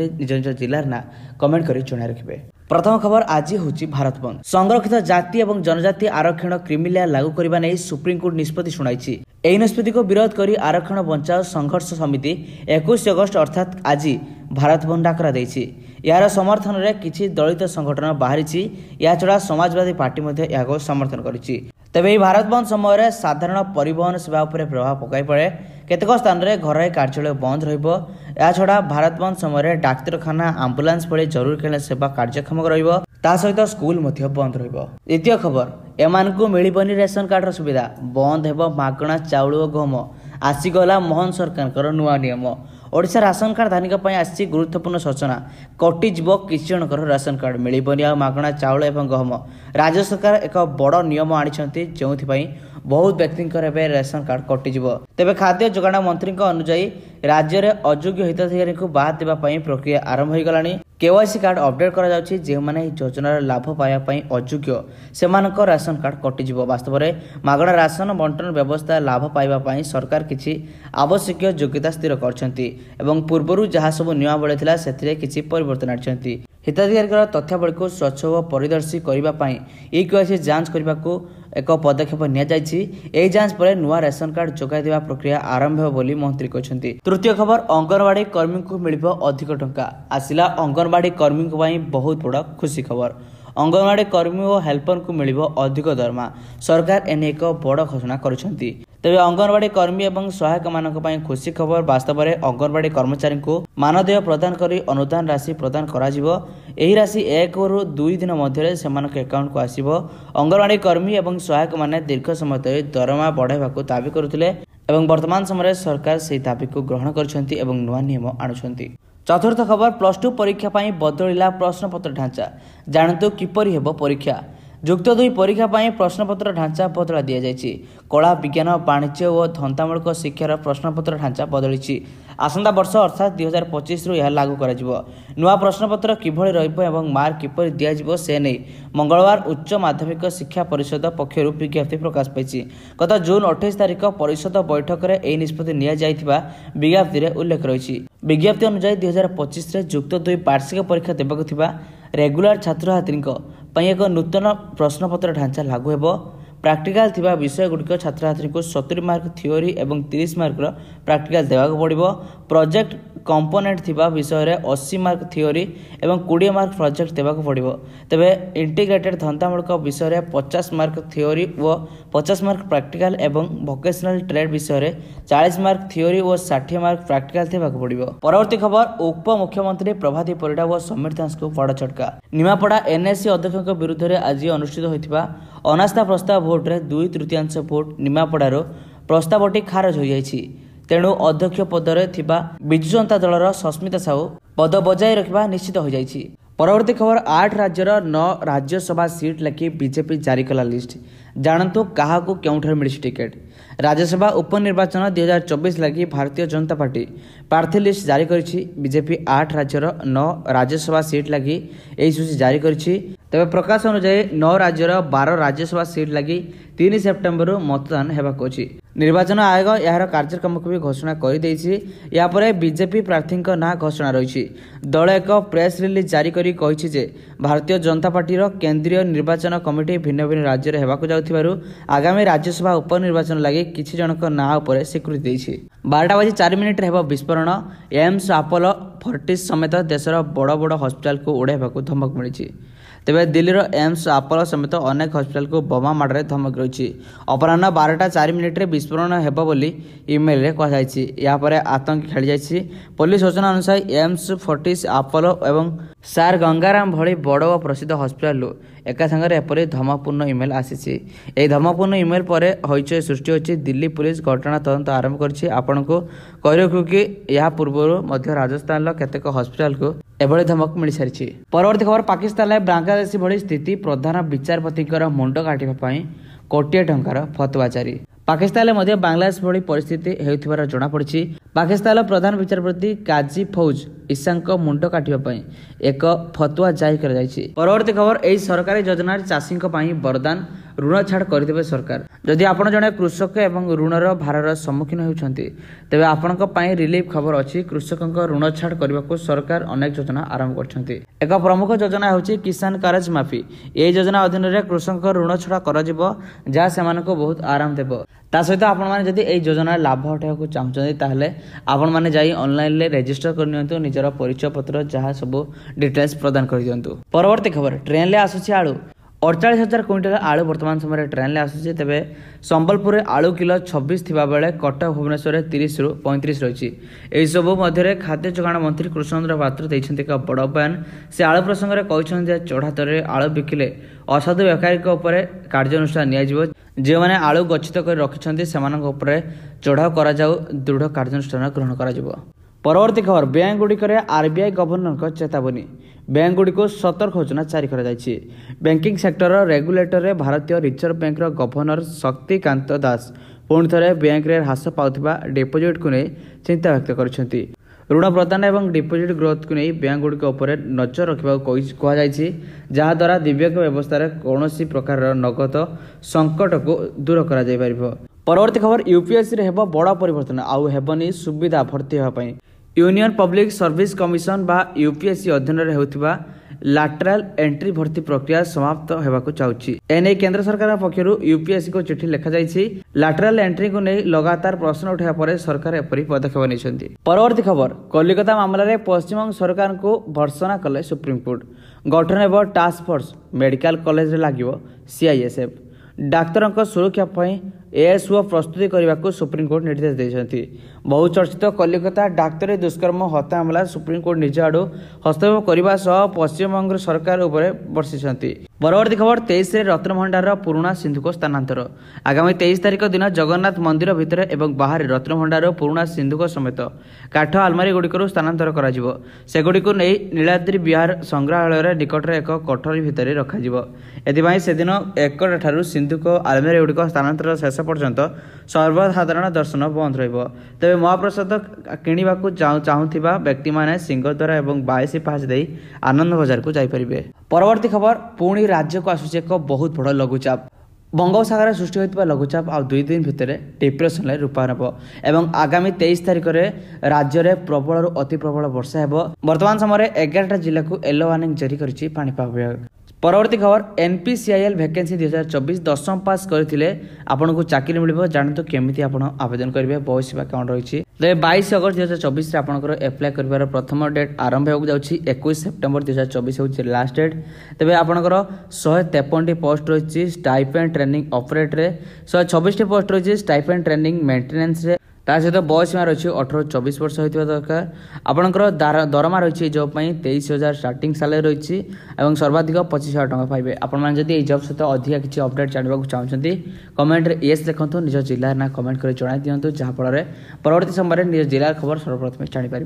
ନିଜ ନିଜ ଜିଲ୍ଲାର ନାଁ କମେଣ୍ଟ କରି ଜଣାଇ ରଖିବେ ପ୍ରଥମ ଖବର ଆଜି ହେଉଛି ଭାରତ ବନ୍ଦ ସଂରକ୍ଷିତ ଜାତି ଏବଂ ଜନଜାତି ଆରକ୍ଷଣ କ୍ରିମିଲିଆ ଲାଗୁ କରିବା ନେଇ ସୁପ୍ରିମକୋର୍ଟ ନିଷ୍ପତ୍ତି ଶୁଣାଇଛି ଏହି ନିଷ୍ପତ୍ତିକୁ ବିରୋଧ କରି ଆରକ୍ଷଣ ବଞ୍ଚାଅ ସଂଘର୍ଷ ସମିତି ଏକୋଇଶ ଅଗଷ୍ଟ ଅର୍ଥାତ୍ ଆଜି ଭାରତ ବନ୍ଦ ଡାକରା ଦେଇଛି ଏହାର ସମର୍ଥନରେ କିଛି ଦଳିତ ସଂଗଠନ ବାହାରିଛି ଏହାଛଡ଼ା ସମାଜବାଦୀ ପାର୍ଟି ମଧ୍ୟ ଏହାକୁ ସମର୍ଥନ କରିଛି ତେବେ ଏହି ଭାରତ ବନ୍ଦ ସମୟରେ ସାଧାରଣ ପରିବହନ ସେବା ଉପରେ ପ୍ରଭାବ ପକାଇ ପଡ଼େ କେତେକ ସ୍ଥାନରେ ଘରୋଇ କାର୍ଯ୍ୟାଳୟ ବନ୍ଦ ରହିବ ଏହାଛଡ଼ା ଭାରତ ବନ୍ଦ ସମୟରେ ଡାକ୍ତରଖାନା ଆମ୍ବୁଲାନ୍ସ ଭଳି ଜରୁରୀକାଳୀନ ସେବା କାର୍ଯ୍ୟକ୍ଷମ ରହିବ ତା ସହିତ ସ୍କୁଲ ମଧ୍ୟ ବନ୍ଦ ରହିବ ଦ୍ୱିତୀୟ ଖବର ଏମାନଙ୍କୁ ମିଳିବନି ରେସନ କାର୍ଡର ସୁବିଧା ବନ୍ଦ ହେବ ମାଗଣା ଚାଉଳ ଓ ଗହମ ଆସିଗଲା ମୋହନ ସରକାରଙ୍କର ନୂଆ ନିୟମ ଓଡ଼ିଶା ରାସନ କାର୍ଡ ଧାରୀଙ୍କ ପାଇଁ ଆସିଛି ଗୁରୁତ୍ୱପୂର୍ଣ୍ଣ ସୂଚନା କଟିଯିବ କିଛି ଜଣଙ୍କର ରାସନ କାର୍ଡ ମିଳିବନି ଆଉ ମାଗଣା ଚାଉଳ ଏବଂ ଗହମ ରାଜ୍ୟ ସରକାର ଏକ ବଡ଼ ନିୟମ ଆଣିଛନ୍ତି ଯେଉଁଥିପାଇଁ ବହୁତ ବ୍ୟକ୍ତିଙ୍କର ଏବେ ରେସନ କାର୍ଡ କଟିଯିବ ତେବେ ଖାଦ୍ୟ ଯୋଗାଣ ମନ୍ତ୍ରୀଙ୍କ ଅନୁଯାୟୀ ରାଜ୍ୟରେ ଅଯୋଗ୍ୟ ହିତାଧିକାରୀଙ୍କୁ ବାଦ୍ ଦେବା ପାଇଁ ପ୍ରକ୍ରିୟା ଆରମ୍ଭ ହୋଇଗଲାଣି କେୱାଇସି କାର୍ଡ ଅପଡେଟ୍ କରାଯାଉଛି ଯେଉଁମାନେ ଏହି ଯୋଜନାର ଲାଭ ପାଇବା ପାଇଁ ଅଯୋଗ୍ୟ ସେମାନଙ୍କ ରାସନ କାର୍ଡ କଟିଯିବ ବାସ୍ତବରେ ମାଗଣା ରାସନ ବଣ୍ଟନ ବ୍ୟବସ୍ଥା ଲାଭ ପାଇବା ପାଇଁ ସରକାର କିଛି ଆବଶ୍ୟକୀୟ ଯୋଗ୍ୟତା ସ୍ଥିର କରିଛନ୍ତି ଏବଂ ପୂର୍ବରୁ ଯାହା ସବୁ ନିୟମାବଳୀ ଥିଲା ସେଥିରେ କିଛି ପରିବର୍ତ୍ତନ ଆଣିଛନ୍ତି ହିତାଧିକାରୀଙ୍କର ତଥ୍ୟାବଳୀକୁ ସ୍ୱଚ୍ଛ ଓ ପରିଦର୍ଶୀ କରିବା ପାଇଁ ଇ କେୱାଇସି ଯାଞ୍ଚ କରିବାକୁ ଏକ ପଦକ୍ଷେପ ନିଆଯାଇଛି ଏହି ଯାଞ୍ଚ ପରେ ନୂଆ ରେସନ କାର୍ଡ ଯୋଗାଇ ଦେବା ପ୍ରକ୍ରିୟା ଆରମ୍ଭ ହେବ ବୋଲି ମନ୍ତ୍ରୀ କହିଛନ୍ତି ତୃତୀୟ ଖବର ଅଙ୍ଗନବାଡ଼ି କର୍ମୀଙ୍କୁ ମିଳିବ ଅଧିକ ଟଙ୍କା ଆସିଲା ଅଙ୍ଗନବାଡ଼ି କର୍ମୀଙ୍କ ପାଇଁ ବହୁତ ବଡ଼ ଖୁସି ଖବର ଅଙ୍ଗନବାଡ଼ି କର୍ମୀ ଓ ହେଲ୍ପରଙ୍କୁ ମିଳିବ ଅଧିକ ଦରମା ସରକାର ଏ ନେଇ ଏକ ବଡ଼ ଘୋଷଣା କରିଛନ୍ତି ତେବେ ଅଙ୍ଗନବାଡ଼ି କର୍ମୀ ଏବଂ ସହାୟକମାନଙ୍କ ପାଇଁ ଖୁସି ଖବର ବାସ୍ତବରେ ଅଙ୍ଗନବାଡ଼ି କର୍ମଚାରୀଙ୍କୁ ମାନଦେୟ ପ୍ରଦାନ କରି ଅନୁଦାନ ରାଶି ପ୍ରଦାନ କରାଯିବ ଏହି ରାଶି ଏକରୁ ଦୁଇ ଦିନ ମଧ୍ୟରେ ସେମାନଙ୍କ ଏକାଉଣ୍ଟକୁ ଆସିବ ଅଙ୍ଗନବାଡ଼ି କର୍ମୀ ଏବଂ ସହାୟକମାନେ ଦୀର୍ଘ ସମୟ ଧରି ଦରମା ବଢ଼ାଇବାକୁ ଦାବି କରୁଥିଲେ ଏବଂ ବର୍ତ୍ତମାନ ସମୟରେ ସରକାର ସେହି ଦାବିକୁ ଗ୍ରହଣ କରିଛନ୍ତି ଏବଂ ନୂଆ ନିୟମ ଆଣୁଛନ୍ତି ଚତୁର୍ଥ ଖବର ପ୍ଲସ୍ ଟୁ ପରୀକ୍ଷା ପାଇଁ ବଦଳିଲା ପ୍ରଶ୍ନପତ୍ର ଢାଞ୍ଚା ଜାଣନ୍ତୁ କିପରି ହେବ ପରୀକ୍ଷା ଯୁକ୍ତ ଦୁଇ ପରୀକ୍ଷା ପାଇଁ ପ୍ରଶ୍ନପତ୍ର ଢାଞ୍ଚା ବଦଳା ଦିଆଯାଇଛି କଳା ବିଜ୍ଞାନ ବାଣିଜ୍ୟ ଓ ଧନ୍ଦାମୂଳକ ଶିକ୍ଷାର ପ୍ରଶ୍ନପତ୍ର ଢାଞ୍ଚା ବଦଳିଛି ଆସନ୍ତା ବର୍ଷ ଅର୍ଥାତ୍ ଦୁଇହଜାର ପଚିଶରୁ ଏହା ଲାଗୁ କରାଯିବ ନୂଆ ପ୍ରଶ୍ନପତ୍ର କିଭଳି ରହିବ ଏବଂ ମାର୍କ କିପରି ଦିଆଯିବ ସେ ନେଇ ମଙ୍ଗଳବାର ଉଚ୍ଚ ମାଧ୍ୟମିକ ଶିକ୍ଷା ପରିଷଦ ପକ୍ଷରୁ ବିଜ୍ଞପ୍ତି ପ୍ରକାଶ ପାଇଛି ଗତ ଜୁନ୍ ଅଠେଇଶ ତାରିଖ ପରିଷଦ ବୈଠକରେ ଏହି ନିଷ୍ପତ୍ତି ନିଆଯାଇଥିବା ବିଜ୍ଞପ୍ତିରେ ଉଲ୍ଲେଖ ରହିଛି ବିଜ୍ଞପ୍ତି ଅନୁଯାୟୀ ଦୁଇହଜାର ପଚିଶରେ ଯୁକ୍ତ ଦୁଇ ବାର୍ଷିକ ପରୀକ୍ଷା ଦେବାକୁ ଥିବା ରେଗୁଲାର ଛାତ୍ରଛାତ୍ରୀଙ୍କ ପାଇଁ ଏକ ନୂତନ ପ୍ରଶ୍ନପତ୍ର ଢାଞ୍ଚା ଲାଗୁ ହେବ ପ୍ରାକ୍ଟିକାଲ ଥିବା ବିଷୟଗୁଡ଼ିକ ଛାତ୍ରଛାତ୍ରୀଙ୍କୁ ସତୁରୀ ମାର୍କ ଥିଓରି ଏବଂ ତିରିଶ ମାର୍କର ପ୍ରାକ୍ଟିକାଲ ଦେବାକୁ ପଡ଼ିବ ପ୍ରୋଜେକ୍ଟ କମ୍ପୋନେଣ୍ଟ ଥିବା ବିଷୟରେ ଅଶୀ ମାର୍କ ଥିଓରି ଏବଂ କୋଡ଼ିଏ ମାର୍କ ପ୍ରୋଜେକ୍ଟ ଦେବାକୁ ପଡ଼ିବ ତେବେ ଇଣ୍ଟିଗ୍ରେଟେଡ଼ ଧନ୍ଦାମୂଳକ ବିଷୟରେ ପଚାଶ ମାର୍କ ଥିଓରି ଓ ପଚାଶ ମାର୍କ ପ୍ରାକ୍ଟିକାଲ ଏବଂ ଭୋକେସନାଲ ଟ୍ରେଡ୍ ବିଷୟରେ ଚାଳିଶ ମାର୍କ ଥିଓରି ଓ ଷାଠିଏ ମାର୍କ ପ୍ରାକ୍ଟିକାଲ ଥିବାକୁ ପଡ଼ିବ ପରବର୍ତ୍ତୀ ଖବର ଉପମୁଖ୍ୟମନ୍ତ୍ରୀ ପ୍ରଭାତି ପରିଡ଼ା ଓ ସମୀର ଦାସଙ୍କୁ ବଡ଼ ଛଟକା ନିମାପଡ଼ା ଏନ୍ଏସି ଅଧ୍ୟକ୍ଷଙ୍କ ବିରୁଦ୍ଧରେ ଆଜି ଅନୁଷ୍ଠିତ ହୋଇଥିବା ଅନାସ୍ଥା ପ୍ରସ୍ତାବ ଭୋଟରେ ଦୁଇ ତୃତୀୟାଂଶ ଭୋଟ ନିମାପଡ଼ାର ପ୍ରସ୍ତାବଟି ଖାରଜ ହୋଇଯାଇଛି ତେଣୁ ଅଧ୍ୟକ୍ଷ ପଦରେ ଥିବା ବିଜୁ ଜନତା ଦଳର ସସ୍ମିତା ସାହୁ ପଦ ବଜାୟ ରଖିବା ନିଶ୍ଚିତ ହୋଇଯାଇଛି ପରବର୍ତ୍ତୀ ଖବର ଆଠ ରାଜ୍ୟର ନଅ ରାଜ୍ୟସଭା ସିଟ୍ ଲାଗି ବିଜେପି ଜାରି କଲା ଲିଷ୍ଟ ଜାଣନ୍ତୁ କାହାକୁ କେଉଁଠାରେ ମିଳିଛି ଟିକେଟ୍ ରାଜ୍ୟସଭା ଉପନିର୍ବାଚନ ଦୁଇହଜାର ଚବିଶ ଲାଗି ଭାରତୀୟ ଜନତା ପାର୍ଟି ପ୍ରାର୍ଥୀ ଲିଷ୍ଟ ଜାରି କରିଛି ବିଜେପି ଆଠ ରାଜ୍ୟର ନଅ ରାଜ୍ୟସଭା ସିଟ୍ ଲାଗି ଏହି ସୂଚୀ ଜାରି କରିଛି ତେବେ ପ୍ରକାଶ ଅନୁଯାୟୀ ନଅ ରାଜ୍ୟର ବାର ରାଜ୍ୟସଭା ସିଟ୍ ଲାଗି ତିନି ସେପ୍ଟେମ୍ବରରୁ ମତଦାନ ହେବାକୁ ଅଛି ନିର୍ବାଚନ ଆୟୋଗ ଏହାର କାର୍ଯ୍ୟକ୍ରମକୁ ବି ଘୋଷଣା କରିଦେଇଛି ଏହାପରେ ବିଜେପି ପ୍ରାର୍ଥୀଙ୍କ ନାଁ ଘୋଷଣା ରହିଛି ଦଳ ଏକ ପ୍ରେସ୍ ରିଲିଜ୍ ଜାରି କରି କହିଛି ଯେ ଭାରତୀୟ ଜନତା ପାର୍ଟିର କେନ୍ଦ୍ରୀୟ ନିର୍ବାଚନ କମିଟି ଭିନ୍ନ ଭିନ୍ନ ରାଜ୍ୟରେ ହେବାକୁ ଯାଉଥିବାରୁ ଆଗାମୀ ରାଜ୍ୟସଭା ଉପନିର୍ବାଚନ ଲାଗି କିଛି ଜଣଙ୍କ ନାଁ ଉପରେ ସ୍ୱୀକୃତି ଦେଇଛି ବାରଟା ବାଜି ଚାରି ମିନିଟ୍ରେ ହେବ ବିସ୍ଫୋରଣ ଏମ୍ସ ଆପୋଲୋ ଫର୍ଟିସ୍ ସମେତ ଦେଶର ବଡ଼ ବଡ଼ ହସ୍ପିଟାଲକୁ ଉଡ଼ାଇବାକୁ ଧମକ ମିଳିଛି ତେବେ ଦିଲ୍ଲୀର ଏମ୍ସ ଆପୋଲୋ ସମେତ ଅନେକ ହସ୍ପିଟାଲକୁ ବୋମା ମାଡ଼ରେ ଧମକ ରହିଛି ଅପରାହ୍ନ ବାରଟା ଚାରି ମିନିଟ୍ରେ ବିସ୍ଫୋରଣ ହେବ ବୋଲି ଇମେଲରେ କୁହାଯାଇଛି ଏହାପରେ ଆତଙ୍କୀ ଖେଳିଯାଇଛି ପୋଲିସ ସୂଚନା ଅନୁସାରେ ଏମ୍ସ ଫୋର୍ଟିସ୍ ଆପୋଲୋ ଏବଂ ସାର୍ ଗଙ୍ଗାରାମ ଭଳି ବଡ଼ ଓ ପ୍ରସିଦ୍ଧ ହସ୍ପିଟାଲରୁ ଏକା ସାଙ୍ଗରେ ଏପରି ଧମପୂର୍ଣ୍ଣ ଇମେଲ ଆସିଛି ଏହି ଧମପୂର୍ଣ୍ଣ ଇମେଲ ପରେ ହଇଚଇ ସୃଷ୍ଟି ହୋଇଛି ଦିଲ୍ଲୀ ପୁଲିସ ଘଟଣା ତଦନ୍ତ ଆରମ୍ଭ କରିଛି ଆପଣଙ୍କୁ କହିବାକୁ କି ଏହା ପୂର୍ବରୁ ମଧ୍ୟ ରାଜସ୍ଥାନର କେତେକ ହସ୍ପିଟାଲକୁ ଏଭଳି ଧମକ ମିଳିସାରିଛି ପରବର୍ତ୍ତୀ ଖବର ପାକିସ୍ତାନରେ ବାଂଲାଦେଶୀ ଭଳି ସ୍ଥିତି ପ୍ରଧାନ ବିଚାରପତିଙ୍କର ମୁଣ୍ଡ କାଟିବା ପାଇଁ କୋଟିଏ ଟଙ୍କାର ଫତୁଆ ଜାରି ପାକିସ୍ତାନରେ ମଧ୍ୟ ବାଂଲାଦେଶ ଭଳି ପରିସ୍ଥିତି ହେଉଥିବାର ଜଣାପଡ଼ିଛି ପାକିସ୍ତାନର ପ୍ରଧାନ ବିଚାରପତି କାଜି ଫୌଜ ଇଶାଙ୍କ ମୁଣ୍ଡ କାଟିବା ପାଇଁ ଏକ ଫତୁଆ ଜାରି କରାଯାଇଛି ପରବର୍ତ୍ତୀ ଖବର ଏହି ସରକାରୀ ଯୋଜନାରେ ଚାଷୀଙ୍କ ପାଇଁ ବରଦାନ ଋଣ ଛାଡ଼ କରିଦେବେ ସରକାର ଯଦି ଆପଣ ଜଣେ କୃଷକ ଏବଂ ଋଣର ଭାରର ସମ୍ମୁଖୀନ ହେଉଛନ୍ତି ତେବେ ଆପଣଙ୍କ ପାଇଁ ରିଲିଫ ଖବର ଅଛି କୃଷକଙ୍କ ଋଣ ଛାଡ଼ କରିବାକୁ ସରକାର ଅନେକ ଯୋଜନା ଆରମ୍ଭ କରିଛନ୍ତି ଏକ ପ୍ରମୁଖ ଯୋଜନା ହେଉଛି କିଷାନ କାରଜ ମାଫି ଏହି ଯୋଜନା ଅଧୀନରେ କୃଷକଙ୍କ ଋଣ ଛଡ଼ା କରାଯିବ ଯାହା ସେମାନଙ୍କୁ ବହୁତ ଆରାମ ଦେବ ତା ସହିତ ଆପଣମାନେ ଯଦି ଏହି ଯୋଜନାରେ ଲାଭ ଉଠାଇବାକୁ ଚାହୁଁଛନ୍ତି ତାହେଲେ ଆପଣମାନେ ଯାଇ ଅନଲାଇନ୍ରେ ରେଜିଷ୍ଟର କରିନିଅନ୍ତୁ ନିଜର ପରିଚୟ ପତ୍ର ଯାହା ସବୁ ଡିଟେଲ୍ସ ପ୍ରଦାନ କରିଦିଅନ୍ତୁ ପରବର୍ତ୍ତୀ ଖବର ଟ୍ରେନ୍ରେ ଆସୁଛି ଆଳୁ ଅଡ଼ଚାଳିଶ ହଜାର କ୍ୱିଣ୍ଟାଲ ଆଳୁ ବର୍ତ୍ତମାନ ସମୟରେ ଟ୍ରେନ୍ରେ ଆସୁଛି ତେବେ ସମ୍ବଲପୁରରେ ଆଳୁ କିଲୋ ଛବିଶ ଥିବାବେଳେ କଟକ ଭୁବନେଶ୍ୱରରେ ତିରିଶରୁ ପଇଁତିରିଶ ରହିଛି ଏହିସବୁ ମଧ୍ୟରେ ଖାଦ୍ୟ ଯୋଗାଣ ମନ୍ତ୍ରୀ କୃଷ୍ଣଚନ୍ଦ୍ର ପାତ୍ର ଦେଇଛନ୍ତି ଏକ ବଡ଼ ବୟାନ ସେ ଆଳୁ ପ୍ରସଙ୍ଗରେ କହିଛନ୍ତି ଯେ ଚଢ଼ାତରରେ ଆଳୁ ବିକିଲେ ଅସାଧୁ ବେକାରୀଙ୍କ ଉପରେ କାର୍ଯ୍ୟାନୁଷ୍ଠାନ ନିଆଯିବ ଯେଉଁମାନେ ଆଳୁ ଗଚ୍ଛିତ କରି ରଖିଛନ୍ତି ସେମାନଙ୍କ ଉପରେ ଚଢ଼ାଉ କରାଯାଉ ଦୃଢ଼ କାର୍ଯ୍ୟାନୁଷ୍ଠାନ ଗ୍ରହଣ କରାଯିବ ପରବର୍ତ୍ତୀ ଖବର ବ୍ୟାଙ୍କ ବ୍ୟାଙ୍କଗୁଡ଼ିକରେ ଆର୍ବିଆଇ ଗଭର୍ଣ୍ଣରଙ୍କ ଚେତାବନୀ ବ୍ୟାଙ୍କଗୁଡ଼ିକୁ ସତର୍କ ସୂଚନା ଜାରି କରାଯାଇଛି ବ୍ୟାଙ୍କିଙ୍ଗ ସେକ୍ଟରର ରେଗୁଲେଟରରେ ଭାରତୀୟ ରିଜର୍ଭ ବ୍ୟାଙ୍କର ଗଭର୍ଣ୍ଣର ଶକ୍ତିକାନ୍ତ ଦାସ ପୁଣି ଥରେ ବ୍ୟାଙ୍କରେ ହ୍ରାସ ପାଉଥିବା ଡିପୋଜିଟ୍କୁ ନେଇ ଚିନ୍ତା ବ୍ୟକ୍ତ କରିଛନ୍ତି ଋଣ ପ୍ରଦାନ ଏବଂ ଡିପୋଜିଟ୍ ଗ୍ରୋଥକୁ ନେଇ ବ୍ୟାଙ୍କ ଗୁଡ଼ିକ ଉପରେ ନଜର ରଖିବାକୁ କୁହାଯାଇଛି ଯାହାଦ୍ୱାରା ଦିବ୍ୟାଙ୍ଗ ବ୍ୟବସ୍ଥାରେ କୌଣସି ପ୍ରକାରର ନଗଦ ସଙ୍କଟକୁ ଦୂର କରାଯାଇପାରିବ ପରବର୍ତ୍ତୀ ଖବର ୟୁପିଏସ୍ସିରେ ହେବ ବଡ଼ ପରିବର୍ତ୍ତନ ଆଉ ହେବନି ସୁବିଧା ଭର୍ତ୍ତି ହେବା ପାଇଁ ୟୁନିୟନ ପବ୍ଲିକ ସର୍ଭିସ କମିଶନ ବା ୟୁପିଏସ୍ସି ଅଧୀନରେ ହେଉଥିବା ଲାଟେରାଲ ଏଣ୍ଟ୍ରି ଭର୍ତ୍ତି ପ୍ରକ୍ରିୟା ସମାପ୍ତ ହେବାକୁ ଯାଉଛି ଏନେଇ କେନ୍ଦ୍ର ସରକାରଙ୍କ ପକ୍ଷରୁ ୟୁପିଏସ୍ସିକୁ ଚିଠି ଲେଖାଯାଇଛି ଲାଟେରାଲ ଏଣ୍ଟ୍ରିକୁ ନେଇ ଲଗାତାର ପ୍ରଶ୍ନ ଉଠାଇବା ପରେ ସରକାର ଏପରି ପଦକ୍ଷେପ ନେଇଛନ୍ତି ପରବର୍ତ୍ତୀ ଖବର କଲିକତା ମାମଲାରେ ପଶ୍ଚିମବଙ୍ଗ ସରକାରଙ୍କୁ ଭର୍ସନା କଲେ ସୁପ୍ରିମକୋର୍ଟ ଗଠନ ହେବ ଟାସ୍କଫୋର୍ସ ମେଡିକାଲ କଲେଜରେ ଲାଗିବ ସିଆଇଏସ୍ଏଫ୍ ଡାକ୍ତରଙ୍କ ସୁରକ୍ଷା ପାଇଁ ଏଏସ୍ଓ ପ୍ରସ୍ତୁତି କରିବାକୁ ସୁପ୍ରିମକୋର୍ଟ ନିର୍ଦ୍ଦେଶ ଦେଇଛନ୍ତି ବହୁଚର୍ଚ୍ଚିତ କଲିକତା ଡାକ୍ତରୀ ଦୁଷ୍କର୍ମ ହତ୍ୟା ମାମଲା ସୁପ୍ରିମକୋର୍ଟ ନିଜ ଆଡ଼ୁ ହସ୍ତକ୍ଷେପ କରିବା ସହ ପଶ୍ଚିମବଙ୍ଗ ସରକାର ଉପରେ ବର୍ଷିଛନ୍ତି ପରବର୍ତ୍ତୀ ଖବର ତେଇଶରେ ରତ୍ନଭଣ୍ଡାରର ପୁରୁଣା ସିନ୍ଧୁକ ସ୍ଥାନାନ୍ତର ଆଗାମୀ ତେଇଶ ତାରିଖ ଦିନ ଜଗନ୍ନାଥ ମନ୍ଦିର ଭିତରେ ଏବଂ ବାହାରେ ରତ୍ନଭଣ୍ଡାରର ପୁରୁଣା ସିନ୍ଧୁକ ସମେତ କାଠ ଆଲମାରୀ ଗୁଡ଼ିକରୁ ସ୍ଥାନାନ୍ତର କରାଯିବ ସେଗୁଡ଼ିକୁ ନେଇ ନୀଳାଦ୍ରି ବିହାର ସଂଗ୍ରହାଳୟର ନିକଟରେ ଏକ କୋଠରୀ ଭିତରେ ରଖାଯିବ ଏଥିପାଇଁ ସେଦିନ ଏକଟା ଏକଟାଠାରୁ ସିନ୍ଧୁକ ଗୁଡ଼ିକ ସ୍ଥାନାନ୍ତର ଶେଷ ପର୍ଯ୍ୟନ୍ତ ସର୍ବସାଧାରଣ ଦର୍ଶନ ବନ୍ଦ ରହିବ ତେବେ ମହାପ୍ରସାଦ କିଣିବାକୁ ଚାହୁଁଥିବା ବ୍ୟକ୍ତିମାନେ ସିଂହଦ୍ୱାର ଏବଂ ବାଇଶି ପାସ ଦେଇ ଆନନ୍ଦ ବଜାରକୁ ଯାଇପାରିବେ ପରବର୍ତ୍ତୀ ଖବର ପୁଣି ରାଜ୍ୟକୁ ଆସୁଛି ଏକ ବହୁତ ବଡ଼ ଲଘୁଚାପ ବଙ୍ଗୋପସାଗରରେ ସୃଷ୍ଟି ହୋଇଥିବା ଲଘୁଚାପ ଆଉ ଦୁଇ ଦିନ ଭିତରେ ଡିପ୍ରେସନରେ ରୂପାୟନ ହେବ ଏବଂ ଆଗାମୀ ତେଇଶ ତାରିଖରେ ରାଜ୍ୟରେ ପ୍ରବଳରୁ ଅତି ପ୍ରବଳ ବର୍ଷା ହେବ ବର୍ତ୍ତମାନ ସମୟରେ ଏଗାରଟା ଜିଲ୍ଲାକୁ ୟେଲୋ ୱାର୍ଣ୍ଣିଂ ଜାରି କରିଛି ପାଣିପାଗ ବିଭାଗ পরবর্তী খবর এনপিসিআইএল ভ্যাকেন্সি দুই হাজার চব্বিশ দশম পাস করে আপনার চাকরি মিলবে জানতো কমিটি আপনার আবেদন করবে বয়স সীমা কেমন রয়েছে তবে বাইশ অগস্ট দুই হাজার চব্বিশে আপনার এপ্লাই করবার প্রথম ডেট আরম্ভ হওয়া যাচ্ছে একুশ সেপ্টেম্বর দুই হাজার চব্বিশ হচ্ছে লাস্ট ডেট তবে আপনার শহে তেপনটি পোস্ট রয়েছে স্টাইপেন্ড ট্রেনিং অপরেটরে শহে ছবিশটি পোস্ট রয়েছে স্টাইপেন্ড ট্রেনিং মেন্টেনান্সরে ତା ସହିତ ବୟସ ସୀମା ରହିଛି ଅଠର ଚବିଶ ବର୍ଷ ହୋଇଥିବା ଦରକାର ଆପଣଙ୍କର ଦରମା ରହିଛି ଏଇ ଜବ୍ ପାଇଁ ତେଇଶ ହଜାର ଷ୍ଟାର୍ଟିଂ ସାଲାରୀ ରହିଛି ଏବଂ ସର୍ବାଧିକ ପଚିଶ ହଜାର ଟଙ୍କା ପାଇବେ ଆପଣମାନେ ଯଦି ଏଇ ଜବ୍ ସହିତ ଅଧିକା କିଛି ଅପଡ଼େଟ୍ ଜାଣିବାକୁ ଚାହୁଁଛନ୍ତି କମେଣ୍ଟରେ ଏସ୍ ଲେଖନ୍ତୁ ନିଜ ଜିଲ୍ଲାର ନାଁ କମେଣ୍ଟ କରି ଜଣାଇ ଦିଅନ୍ତୁ ଯାହାଫଳରେ ପରବର୍ତ୍ତୀ ସମୟରେ ନିଜ ଜିଲ୍ଲାର ଖବର ସର୍ବପ୍ରଥମେ ଜାଣିପାରିବେ